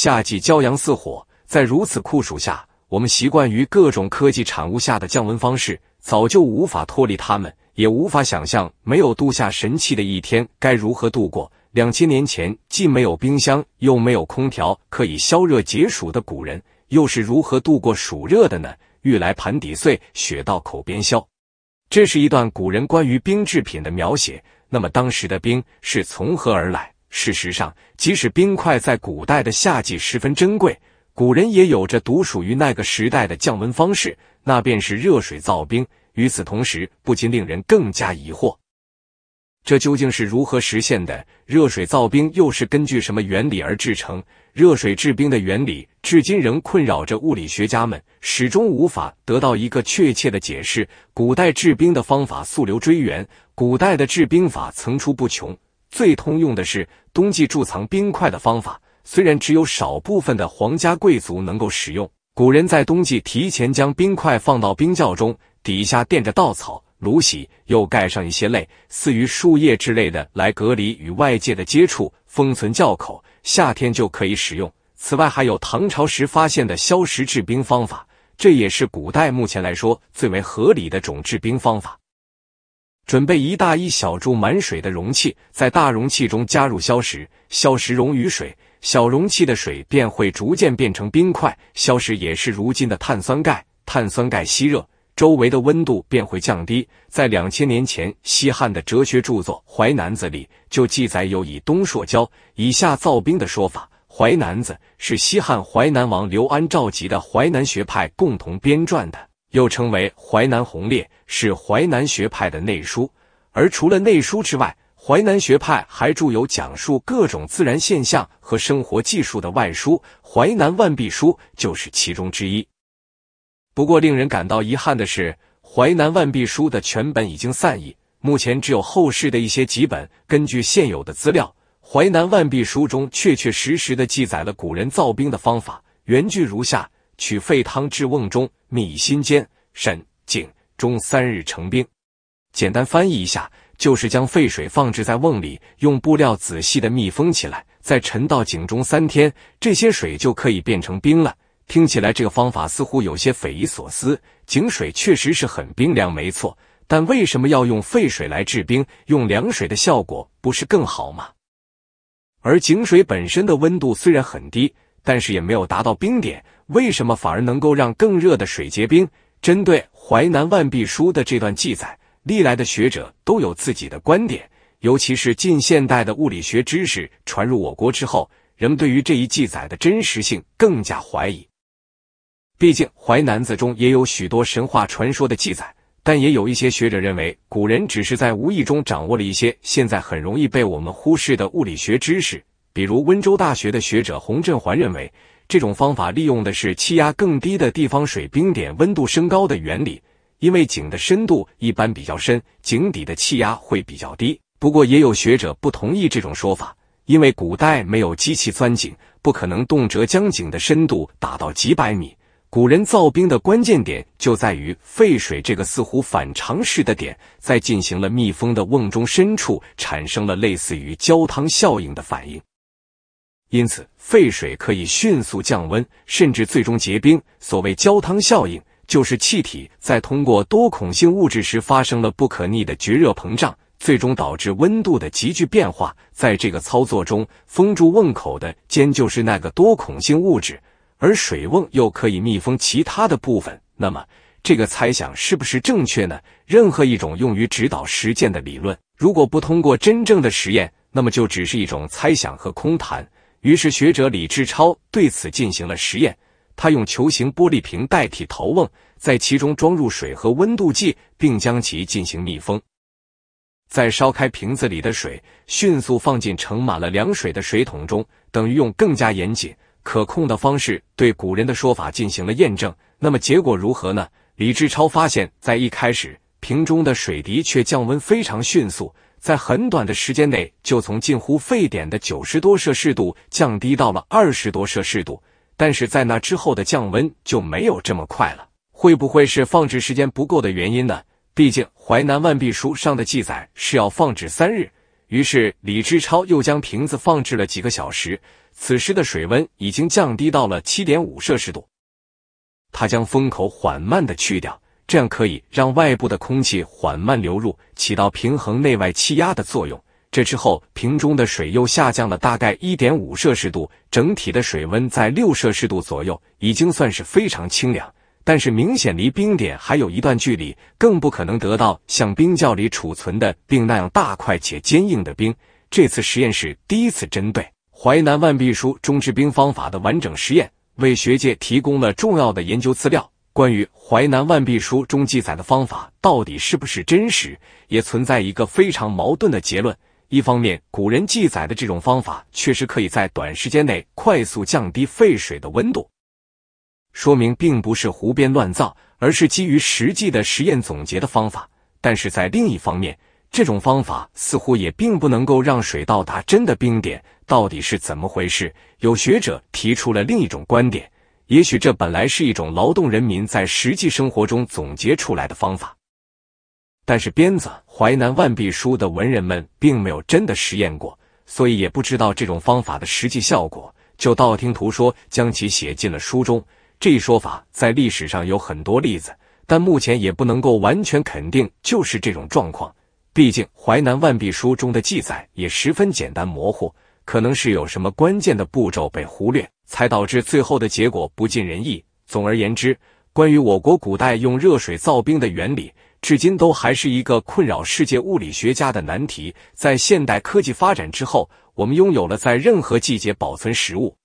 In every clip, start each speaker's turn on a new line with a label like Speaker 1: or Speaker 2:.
Speaker 1: 夏季骄阳似火，在如此酷暑下，我们习惯于各种科技产物下的降温方式，早就无法脱离它们，也无法想象没有度夏神器的一天该如何度过。两千年前，既没有冰箱，又没有空调，可以消热解暑的古人，又是如何度过暑热的呢？欲来盘底碎，雪到口边消，这是一段古人关于冰制品的描写。那么，当时的冰是从何而来？事实上，即使冰块在古代的夏季十分珍贵，古人也有着独属于那个时代的降温方式，那便是热水造冰。与此同时，不禁令人更加疑惑：这究竟是如何实现的？热水造冰又是根据什么原理而制成？热水制冰的原理至今仍困扰着物理学家们，始终无法得到一个确切的解释。古代制冰的方法溯流追源，古代的制冰法层出不穷。最通用的是冬季贮藏冰块的方法，虽然只有少部分的皇家贵族能够使用。古人在冬季提前将冰块放到冰窖中，底下垫着稻草、芦席，又盖上一些类似于树叶之类的来隔离与外界的接触，封存窖口，夏天就可以使用。此外，还有唐朝时发现的消食制冰方法，这也是古代目前来说最为合理的种制冰方法。准备一大一小注满水的容器，在大容器中加入硝石，硝石溶于水，小容器的水便会逐渐变成冰块。硝石也是如今的碳酸钙，碳酸钙吸热，周围的温度便会降低。在两千年前，西汉的哲学著作《淮南子》里就记载有以冬朔胶，以下造冰的说法。《淮南子》是西汉淮南王刘安召集的淮南学派共同编撰的。又称为淮南红烈，是淮南学派的内书。而除了内书之外，淮南学派还著有讲述各种自然现象和生活技术的外书，《淮南万毕书》就是其中之一。不过，令人感到遗憾的是，《淮南万毕书》的全本已经散佚，目前只有后世的一些几本。根据现有的资料，《淮南万毕书》中确确实实的记载了古人造兵的方法，原句如下。取沸汤至瓮中，密心间，沈井中三日成冰。简单翻译一下，就是将沸水放置在瓮里，用布料仔细的密封起来，再沉到井中三天，这些水就可以变成冰了。听起来这个方法似乎有些匪夷所思。井水确实是很冰凉，没错，但为什么要用沸水来制冰？用凉水的效果不是更好吗？而井水本身的温度虽然很低。但是也没有达到冰点，为什么反而能够让更热的水结冰？针对淮南万毕书的这段记载，历来的学者都有自己的观点，尤其是近现代的物理学知识传入我国之后，人们对于这一记载的真实性更加怀疑。毕竟，《淮南子》中也有许多神话传说的记载，但也有一些学者认为，古人只是在无意中掌握了一些现在很容易被我们忽视的物理学知识。比如温州大学的学者洪振环认为，这种方法利用的是气压更低的地方水冰点温度升高的原理，因为井的深度一般比较深，井底的气压会比较低。不过也有学者不同意这种说法，因为古代没有机器钻井，不可能动辄将井的深度打到几百米。古人造冰的关键点就在于沸水这个似乎反常识的点，在进行了密封的瓮中深处产生了类似于焦糖效应的反应。因此，沸水可以迅速降温，甚至最终结冰。所谓焦汤效应，就是气体在通过多孔性物质时发生了不可逆的绝热膨胀，最终导致温度的急剧变化。在这个操作中，封住瓮口的尖就是那个多孔性物质，而水瓮又可以密封其他的部分。那么，这个猜想是不是正确呢？任何一种用于指导实践的理论，如果不通过真正的实验，那么就只是一种猜想和空谈。于是，学者李志超对此进行了实验。他用球形玻璃瓶代替陶瓮，在其中装入水和温度计，并将其进行密封。再烧开瓶子里的水，迅速放进盛满了凉水的水桶中，等于用更加严谨、可控的方式对古人的说法进行了验证。那么结果如何呢？李志超发现，在一开始，瓶中的水的确降温非常迅速。在很短的时间内，就从近乎沸点的九十多摄氏度降低到了二十多摄氏度，但是在那之后的降温就没有这么快了。会不会是放置时间不够的原因呢？毕竟《淮南万毕书》上的记载是要放置三日。于是李志超又将瓶子放置了几个小时，此时的水温已经降低到了七点五摄氏度。他将封口缓慢的去掉。这样可以让外部的空气缓慢流入，起到平衡内外气压的作用。这之后，瓶中的水又下降了大概一点五摄氏度，整体的水温在六摄氏度左右，已经算是非常清凉。但是，明显离冰点还有一段距离，更不可能得到像冰窖里储存的冰那样大块且坚硬的冰。这次实验室第一次针对淮南万碧书中制冰方法的完整实验，为学界提供了重要的研究资料。关于《淮南万毕书》中记载的方法到底是不是真实，也存在一个非常矛盾的结论。一方面，古人记载的这种方法确实可以在短时间内快速降低废水的温度，说明并不是胡编乱造，而是基于实际的实验总结的方法；但是在另一方面，这种方法似乎也并不能够让水到达真的冰点。到底是怎么回事？有学者提出了另一种观点。也许这本来是一种劳动人民在实际生活中总结出来的方法，但是鞭子《淮南万毕书》的文人们并没有真的实验过，所以也不知道这种方法的实际效果，就道听途说将其写进了书中。这一说法在历史上有很多例子，但目前也不能够完全肯定就是这种状况。毕竟《淮南万毕书》中的记载也十分简单模糊。可能是有什么关键的步骤被忽略，才导致最后的结果不尽人意。总而言之，关于我国古代用热水造冰的原理，至今都还是一个困扰世界物理学家的难题。在现代科技发展之后，我们拥有了在任何季节保存食物、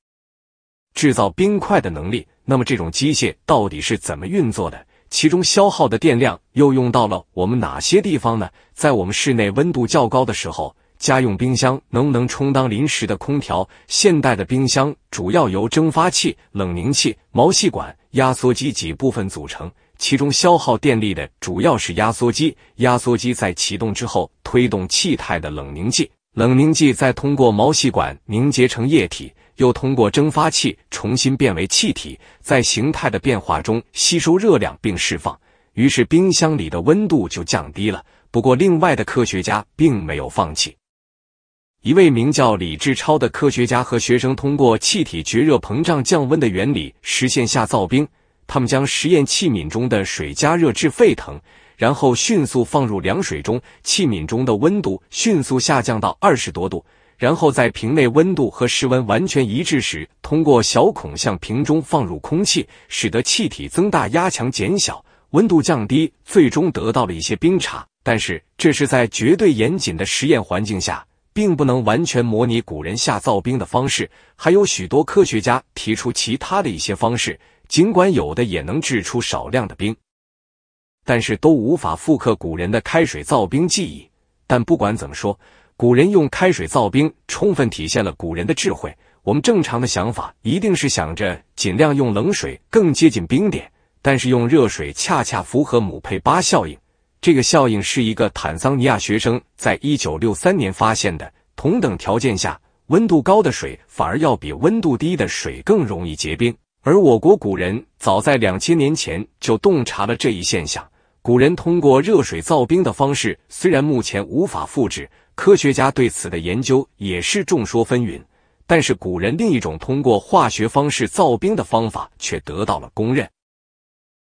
Speaker 1: 制造冰块的能力。那么，这种机械到底是怎么运作的？其中消耗的电量又用到了我们哪些地方呢？在我们室内温度较高的时候。家用冰箱能不能充当临时的空调？现代的冰箱主要由蒸发器、冷凝器、毛细管、压缩机几部分组成，其中消耗电力的主要是压缩机。压缩机在启动之后，推动气态的冷凝剂，冷凝剂再通过毛细管凝结成液体，又通过蒸发器重新变为气体，在形态的变化中吸收热量并释放，于是冰箱里的温度就降低了。不过，另外的科学家并没有放弃。一位名叫李志超的科学家和学生通过气体绝热膨胀降温的原理实现下造冰。他们将实验器皿中的水加热至沸腾，然后迅速放入凉水中，器皿中的温度迅速下降到二十多度。然后在瓶内温度和室温完全一致时，通过小孔向瓶中放入空气，使得气体增大压强、减小温度、降低，最终得到了一些冰碴。但是这是在绝对严谨的实验环境下。并不能完全模拟古人下造冰的方式，还有许多科学家提出其他的一些方式，尽管有的也能制出少量的冰，但是都无法复刻古人的开水造冰技艺。但不管怎么说，古人用开水造冰充分体现了古人的智慧。我们正常的想法一定是想着尽量用冷水更接近冰点，但是用热水恰恰符合姆佩巴效应。这个效应是一个坦桑尼亚学生在一九六三年发现的。同等条件下，温度高的水反而要比温度低的水更容易结冰。而我国古人早在两千年前就洞察了这一现象。古人通过热水造冰的方式，虽然目前无法复制，科学家对此的研究也是众说纷纭。但是古人另一种通过化学方式造冰的方法却得到了公认。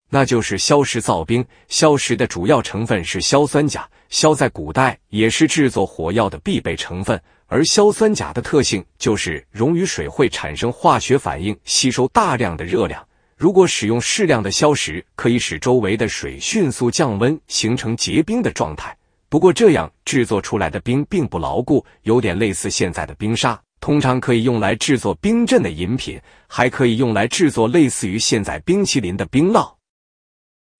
Speaker 1: 那就是硝石造冰。硝石的主要成分是硝酸钾，硝在古代也是制作火药的必备成分。而硝酸钾的特性就是溶于水会产生化学反应，吸收大量的热量。如果使用适量的硝石，可以使周围的水迅速降温，形成结冰的状态。不过这样制作出来的冰并不牢固，有点类似现在的冰沙。通常可以用来制作冰镇的饮品，还可以用来制作类似于现在冰淇淋的冰酪。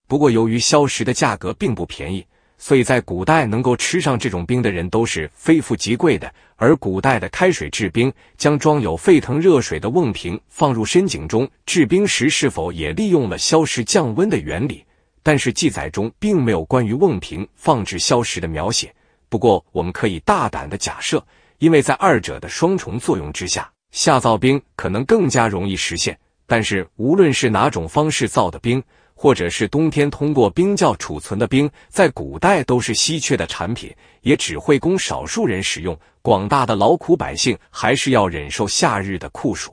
Speaker 1: 不过，由于硝石的价格并不便宜，所以在古代能够吃上这种冰的人都是非富即贵的。而古代的开水制冰，将装有沸腾热水的瓮瓶放入深井中制冰时，是否也利用了消食降温的原理？但是记载中并没有关于瓮瓶放置消食的描写。不过，我们可以大胆的假设，因为在二者的双重作用之下，下造冰可能更加容易实现。但是，无论是哪种方式造的冰。或者是冬天通过冰窖储存的冰，在古代都是稀缺的产品，也只会供少数人使用，广大的劳苦百姓还是要忍受夏日的酷暑。